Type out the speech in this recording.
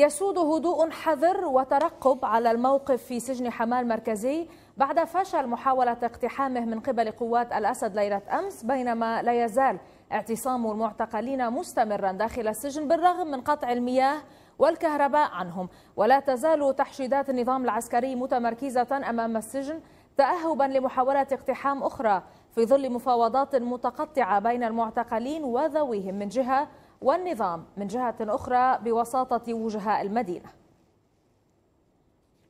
يسود هدوء حذر وترقب على الموقف في سجن حماه المركزي بعد فشل محاولة اقتحامه من قبل قوات الأسد ليلة أمس بينما لا يزال اعتصام المعتقلين مستمرا داخل السجن بالرغم من قطع المياه والكهرباء عنهم ولا تزال تحشيدات النظام العسكري متمركزة أمام السجن تأهبا لمحاولة اقتحام أخرى في ظل مفاوضات متقطعة بين المعتقلين وذويهم من جهة والنظام من جهة أخرى بوساطة وجهاء المدينة